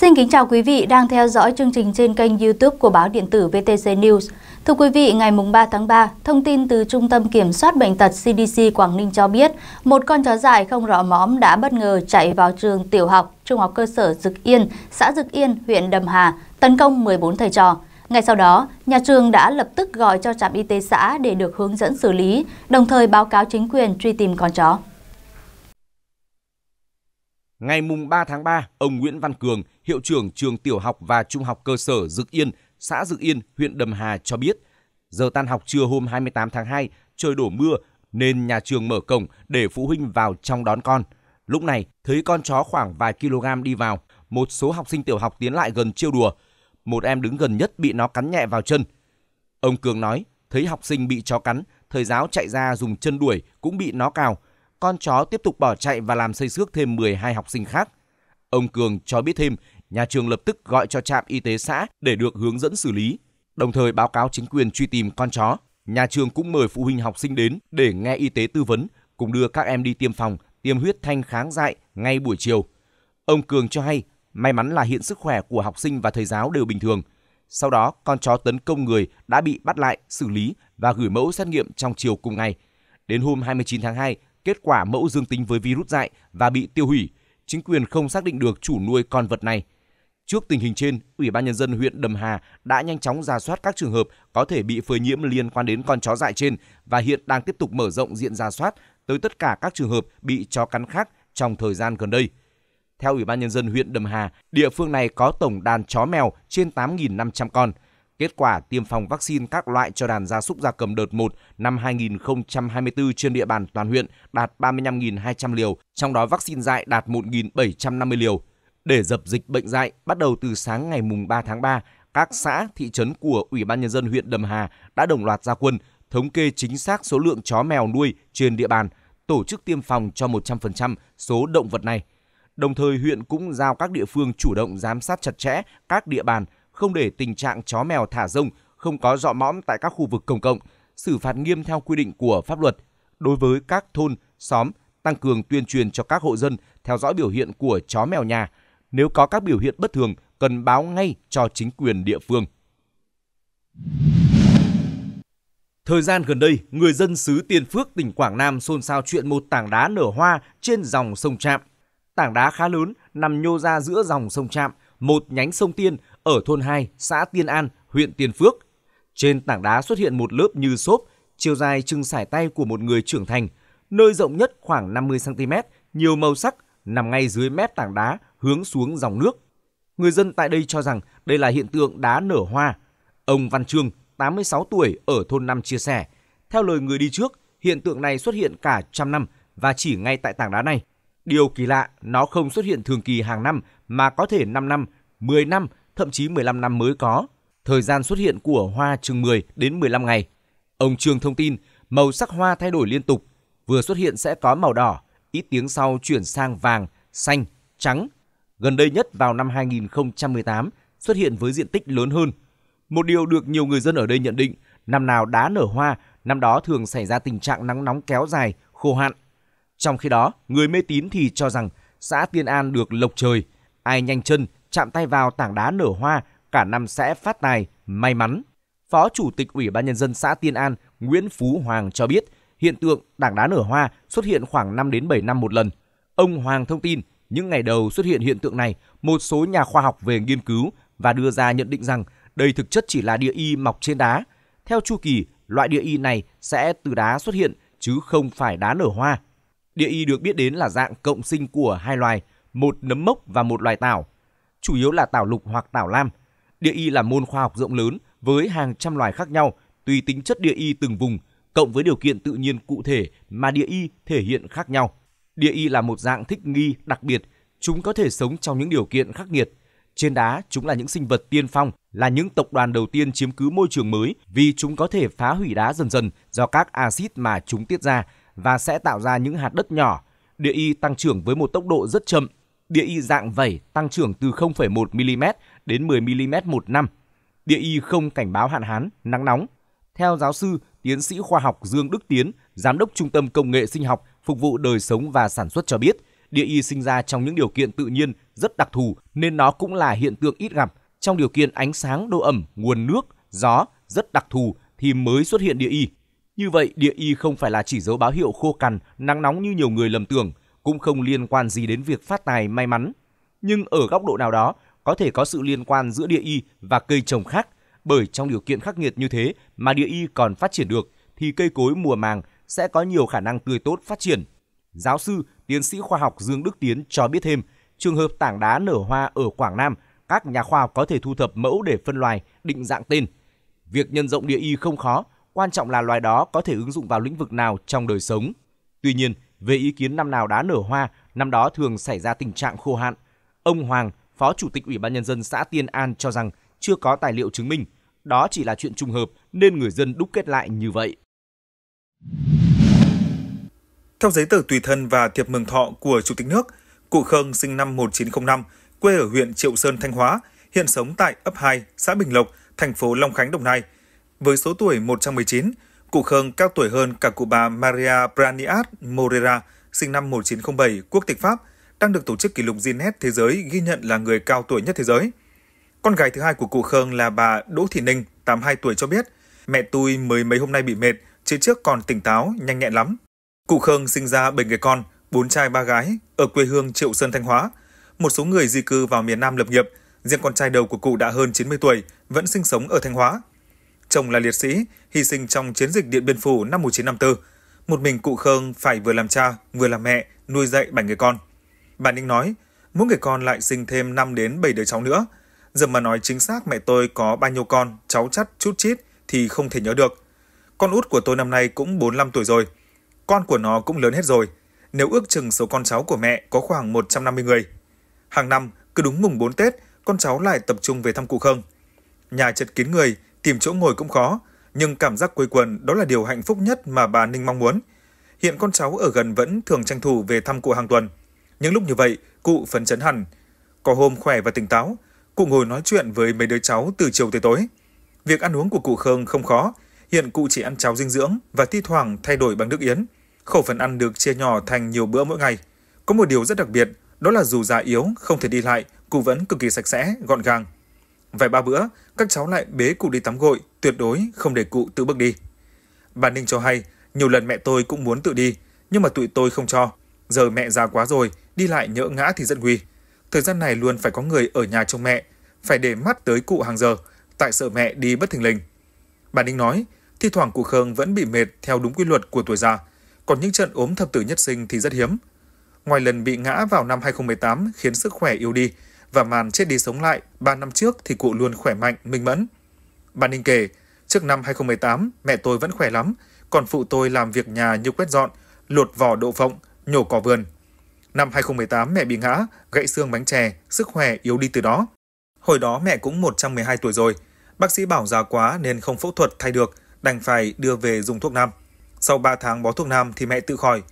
Xin kính chào quý vị đang theo dõi chương trình trên kênh YouTube của báo điện tử VTC News. Thưa quý vị, ngày 3 tháng 3, thông tin từ Trung tâm Kiểm soát Bệnh tật CDC Quảng Ninh cho biết, một con chó dài không rõ móm đã bất ngờ chạy vào trường tiểu học, trung học cơ sở Dực Yên, xã Dực Yên, huyện Đầm Hà, tấn công 14 thầy trò. Ngay sau đó, nhà trường đã lập tức gọi cho trạm y tế xã để được hướng dẫn xử lý, đồng thời báo cáo chính quyền truy tìm con chó. Ngày 3 tháng 3, ông Nguyễn Văn Cường, hiệu trưởng trường tiểu học và trung học cơ sở Dực Yên, xã Dực Yên, huyện Đầm Hà cho biết, giờ tan học trưa hôm 28 tháng 2, trời đổ mưa nên nhà trường mở cổng để phụ huynh vào trong đón con. Lúc này, thấy con chó khoảng vài kg đi vào, một số học sinh tiểu học tiến lại gần trêu đùa. Một em đứng gần nhất bị nó cắn nhẹ vào chân. Ông Cường nói, thấy học sinh bị chó cắn, thầy giáo chạy ra dùng chân đuổi cũng bị nó cào, con chó tiếp tục bỏ chạy và làm xây xước thêm 12 học sinh khác. Ông Cường cho biết thêm, nhà trường lập tức gọi cho trạm y tế xã để được hướng dẫn xử lý, đồng thời báo cáo chính quyền truy tìm con chó. Nhà trường cũng mời phụ huynh học sinh đến để nghe y tế tư vấn, cùng đưa các em đi tiêm phòng, tiêm huyết thanh kháng dại ngay buổi chiều. Ông Cường cho hay, may mắn là hiện sức khỏe của học sinh và thầy giáo đều bình thường. Sau đó, con chó tấn công người đã bị bắt lại, xử lý và gửi mẫu xét nghiệm trong chiều cùng ngày. Đến hôm 29 tháng 2, kết quả mẫu dương tính với virus dại và bị tiêu hủy. Chính quyền không xác định được chủ nuôi con vật này. Trước tình hình trên, Ủy ban nhân dân huyện Đầm Hà đã nhanh chóng ra soát các trường hợp có thể bị phơi nhiễm liên quan đến con chó dại trên và hiện đang tiếp tục mở rộng diện ra soát tới tất cả các trường hợp bị chó cắn khác trong thời gian gần đây. Theo Ủy ban nhân dân huyện Đầm Hà, địa phương này có tổng đàn chó mèo trên 8.500 con – Kết quả tiêm phòng vaccine các loại cho đàn gia súc gia cầm đợt 1 năm 2024 trên địa bàn toàn huyện đạt 35.200 liều, trong đó vaccine dại đạt 1.750 liều. Để dập dịch bệnh dại, bắt đầu từ sáng ngày 3 tháng 3, các xã, thị trấn của Ủy ban Nhân dân huyện Đầm Hà đã đồng loạt ra quân, thống kê chính xác số lượng chó mèo nuôi trên địa bàn, tổ chức tiêm phòng cho 100% số động vật này. Đồng thời, huyện cũng giao các địa phương chủ động giám sát chặt chẽ các địa bàn không để tình trạng chó mèo thả rông, không có dọ mõm tại các khu vực công cộng, xử phạt nghiêm theo quy định của pháp luật. Đối với các thôn, xóm, tăng cường tuyên truyền cho các hộ dân theo dõi biểu hiện của chó mèo nhà. Nếu có các biểu hiện bất thường, cần báo ngay cho chính quyền địa phương. Thời gian gần đây, người dân xứ Tiên Phước, tỉnh Quảng Nam xôn xao chuyện một tảng đá nở hoa trên dòng sông Trạm. Tảng đá khá lớn nằm nhô ra giữa dòng sông Trạm, một nhánh sông Tiên ở thôn 2, xã Tiên An, huyện Tiên Phước. Trên tảng đá xuất hiện một lớp như xốp, chiều dài chừng sải tay của một người trưởng thành, nơi rộng nhất khoảng 50cm, nhiều màu sắc, nằm ngay dưới mép tảng đá, hướng xuống dòng nước. Người dân tại đây cho rằng đây là hiện tượng đá nở hoa. Ông Văn Trương, 86 tuổi, ở thôn 5 chia sẻ, theo lời người đi trước, hiện tượng này xuất hiện cả trăm năm và chỉ ngay tại tảng đá này. Điều kỳ lạ, nó không xuất hiện thường kỳ hàng năm mà có thể 5 năm, 10 năm thậm chí 15 năm mới có. Thời gian xuất hiện của hoa chừng 10 đến 15 ngày. Ông Trương thông tin, màu sắc hoa thay đổi liên tục, vừa xuất hiện sẽ có màu đỏ, ít tiếng sau chuyển sang vàng, xanh, trắng. Gần đây nhất vào năm 2018 xuất hiện với diện tích lớn hơn. Một điều được nhiều người dân ở đây nhận định, năm nào đá nở hoa, năm đó thường xảy ra tình trạng nắng nóng kéo dài, khô hạn. Trong khi đó, người mê tín thì cho rằng xã Tiên An được lộc trời, ai nhanh chân chạm tay vào tảng đá nở hoa, cả năm sẽ phát tài, may mắn. Phó Chủ tịch Ủy ban Nhân dân xã Tiên An Nguyễn Phú Hoàng cho biết, hiện tượng tảng đá nở hoa xuất hiện khoảng 5 đến 7 năm một lần. Ông Hoàng thông tin, những ngày đầu xuất hiện hiện tượng này, một số nhà khoa học về nghiên cứu và đưa ra nhận định rằng đây thực chất chỉ là địa y mọc trên đá. Theo chu kỳ, loại địa y này sẽ từ đá xuất hiện chứ không phải đá nở hoa. Địa y được biết đến là dạng cộng sinh của hai loài, một nấm mốc và một loài tảo chủ yếu là tảo lục hoặc tảo lam. Địa y là môn khoa học rộng lớn với hàng trăm loài khác nhau, tùy tính chất địa y từng vùng, cộng với điều kiện tự nhiên cụ thể mà địa y thể hiện khác nhau. Địa y là một dạng thích nghi đặc biệt, chúng có thể sống trong những điều kiện khắc nghiệt. Trên đá, chúng là những sinh vật tiên phong, là những tộc đoàn đầu tiên chiếm cứ môi trường mới vì chúng có thể phá hủy đá dần dần do các axit mà chúng tiết ra và sẽ tạo ra những hạt đất nhỏ. Địa y tăng trưởng với một tốc độ rất chậm, Địa y dạng vẩy tăng trưởng từ 0,1 mm đến 10 mm một năm. Địa y không cảnh báo hạn hán, nắng nóng. Theo giáo sư, tiến sĩ khoa học Dương Đức Tiến, giám đốc Trung tâm Công nghệ Sinh học phục vụ đời sống và sản xuất cho biết, địa y sinh ra trong những điều kiện tự nhiên rất đặc thù nên nó cũng là hiện tượng ít gặp. Trong điều kiện ánh sáng, độ ẩm, nguồn nước, gió rất đặc thù thì mới xuất hiện địa y. Như vậy, địa y không phải là chỉ dấu báo hiệu khô cằn, nắng nóng như nhiều người lầm tưởng – cũng không liên quan gì đến việc phát tài may mắn. Nhưng ở góc độ nào đó, có thể có sự liên quan giữa địa y và cây trồng khác, bởi trong điều kiện khắc nghiệt như thế mà địa y còn phát triển được thì cây cối mùa màng sẽ có nhiều khả năng tươi tốt phát triển. Giáo sư, tiến sĩ khoa học Dương Đức Tiến cho biết thêm, trường hợp tảng đá nở hoa ở Quảng Nam, các nhà khoa học có thể thu thập mẫu để phân loài, định dạng tên. Việc nhân rộng địa y không khó, quan trọng là loài đó có thể ứng dụng vào lĩnh vực nào trong đời sống. Tuy nhiên, về ý kiến năm nào đá nở hoa, năm đó thường xảy ra tình trạng khô hạn. Ông Hoàng, Phó Chủ tịch Ủy ban Nhân dân xã Tiên An cho rằng chưa có tài liệu chứng minh. Đó chỉ là chuyện trùng hợp nên người dân đúc kết lại như vậy. Theo giấy tờ tùy thân và thiệp mừng thọ của Chủ tịch nước, cụ Khương sinh năm 1905, quê ở huyện Triệu Sơn, Thanh Hóa, hiện sống tại ấp 2, xã Bình Lộc, thành phố Long Khánh, Đồng Nai. Với số tuổi 119, Cụ Khương cao tuổi hơn cả cụ bà Maria Braniat Morera, sinh năm 1907, quốc tịch Pháp, đang được tổ chức kỷ lục Guinness Thế giới ghi nhận là người cao tuổi nhất thế giới. Con gái thứ hai của cụ Khương là bà Đỗ Thị Ninh, 82 tuổi cho biết, mẹ tôi mới mấy hôm nay bị mệt, chứ trước còn tỉnh táo, nhanh nhẹn lắm. Cụ Khương sinh ra bảy người con, bốn trai ba gái, ở quê hương Triệu Sơn Thanh Hóa. Một số người di cư vào miền Nam lập nghiệp, riêng con trai đầu của cụ đã hơn 90 tuổi, vẫn sinh sống ở Thanh Hóa chồng là liệt sĩ, hy sinh trong chiến dịch Điện Biên Phủ năm 1954. Một mình cụ Khương phải vừa làm cha, vừa làm mẹ, nuôi dạy bảy người con. Bà Ninh nói, mỗi người con lại sinh thêm 5 đến 7 đứa cháu nữa. Giờ mà nói chính xác mẹ tôi có bao nhiêu con, cháu chắt chút chít thì không thể nhớ được. Con út của tôi năm nay cũng 45 tuổi rồi. Con của nó cũng lớn hết rồi. Nếu ước chừng số con cháu của mẹ có khoảng 150 người. Hàng năm, cứ đúng mùng 4 Tết, con cháu lại tập trung về thăm cụ Khương. Nhà chật kín người, tìm chỗ ngồi cũng khó, nhưng cảm giác quây quần đó là điều hạnh phúc nhất mà bà Ninh mong muốn. Hiện con cháu ở gần vẫn thường tranh thủ về thăm cụ hàng tuần. Những lúc như vậy, cụ phấn chấn hẳn. Có hôm khỏe và tỉnh táo, cụ ngồi nói chuyện với mấy đứa cháu từ chiều tới tối. Việc ăn uống của cụ Khương không khó, hiện cụ chỉ ăn cháo dinh dưỡng và thi thoảng thay đổi bằng nước yến. Khẩu phần ăn được chia nhỏ thành nhiều bữa mỗi ngày. Có một điều rất đặc biệt, đó là dù già yếu, không thể đi lại, cụ vẫn cực kỳ sạch sẽ, gọn gàng. Vài ba bữa, các cháu lại bế cụ đi tắm gội, tuyệt đối không để cụ tự bước đi. Bà Ninh cho hay, nhiều lần mẹ tôi cũng muốn tự đi, nhưng mà tụi tôi không cho. Giờ mẹ già quá rồi, đi lại nhỡ ngã thì rất nguy. Thời gian này luôn phải có người ở nhà trông mẹ, phải để mắt tới cụ hàng giờ, tại sợ mẹ đi bất thình lình. Bà Ninh nói, thi thoảng cụ Khương vẫn bị mệt theo đúng quy luật của tuổi già, còn những trận ốm thập tử nhất sinh thì rất hiếm. Ngoài lần bị ngã vào năm 2018 khiến sức khỏe yếu đi, và màn chết đi sống lại 3 năm trước thì cụ luôn khỏe mạnh, minh mẫn. Bà Ninh kể, trước năm 2018, mẹ tôi vẫn khỏe lắm, còn phụ tôi làm việc nhà như quét dọn, lột vỏ đậu phộng, nhổ cỏ vườn. Năm 2018 mẹ bị ngã, gãy xương bánh chè, sức khỏe yếu đi từ đó. Hồi đó mẹ cũng 112 tuổi rồi, bác sĩ bảo già quá nên không phẫu thuật thay được, đành phải đưa về dùng thuốc nam. Sau 3 tháng bó thuốc nam thì mẹ tự khỏi.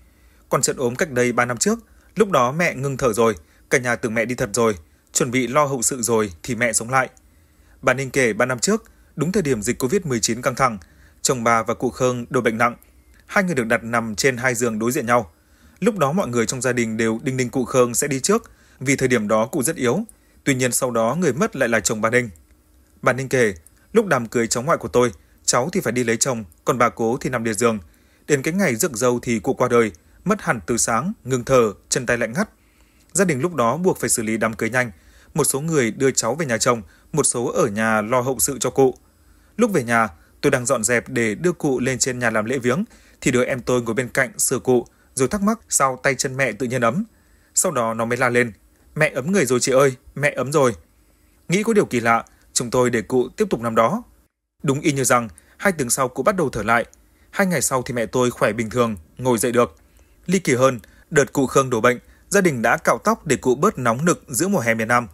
Còn trận ốm cách đây 3 năm trước, lúc đó mẹ ngưng thở rồi, cả nhà tưởng mẹ đi thật rồi, chuẩn bị lo hậu sự rồi thì mẹ sống lại. Bà Ninh kể 3 năm trước, đúng thời điểm dịch Covid-19 căng thẳng, chồng bà và cụ Khương đều bệnh nặng. Hai người được đặt nằm trên hai giường đối diện nhau. Lúc đó mọi người trong gia đình đều đinh ninh cụ Khương sẽ đi trước, vì thời điểm đó cụ rất yếu. Tuy nhiên sau đó người mất lại là chồng bà Ninh. Bà Ninh kể, lúc đám cưới cháu ngoại của tôi, cháu thì phải đi lấy chồng, còn bà cố thì nằm liệt giường. Đến cái ngày rước dâu thì cụ qua đời, mất hẳn từ sáng, ngừng thở, chân tay lạnh ngắt. Gia đình lúc đó buộc phải xử lý đám cưới nhanh, một số người đưa cháu về nhà chồng, một số ở nhà lo hậu sự cho cụ. Lúc về nhà, tôi đang dọn dẹp để đưa cụ lên trên nhà làm lễ viếng, thì đứa em tôi ngồi bên cạnh sửa cụ, rồi thắc mắc sao tay chân mẹ tự nhiên ấm. Sau đó nó mới la lên, mẹ ấm người rồi chị ơi, mẹ ấm rồi. Nghĩ có điều kỳ lạ, chúng tôi để cụ tiếp tục nằm đó. Đúng y như rằng, hai tiếng sau cụ bắt đầu thở lại. Hai ngày sau thì mẹ tôi khỏe bình thường, ngồi dậy được. Ly kỳ hơn, đợt cụ Khương đổ bệnh, gia đình đã cạo tóc để cụ bớt nóng nực giữa mùa hè miền Nam.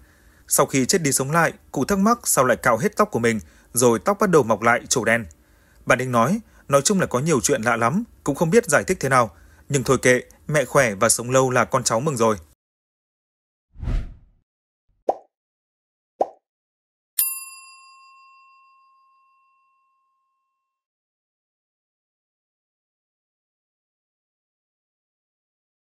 Sau khi chết đi sống lại, cụ thắc mắc sao lại cạo hết tóc của mình, rồi tóc bắt đầu mọc lại trổ đen. Bà Đinh nói, nói chung là có nhiều chuyện lạ lắm, cũng không biết giải thích thế nào. Nhưng thôi kệ, mẹ khỏe và sống lâu là con cháu mừng rồi.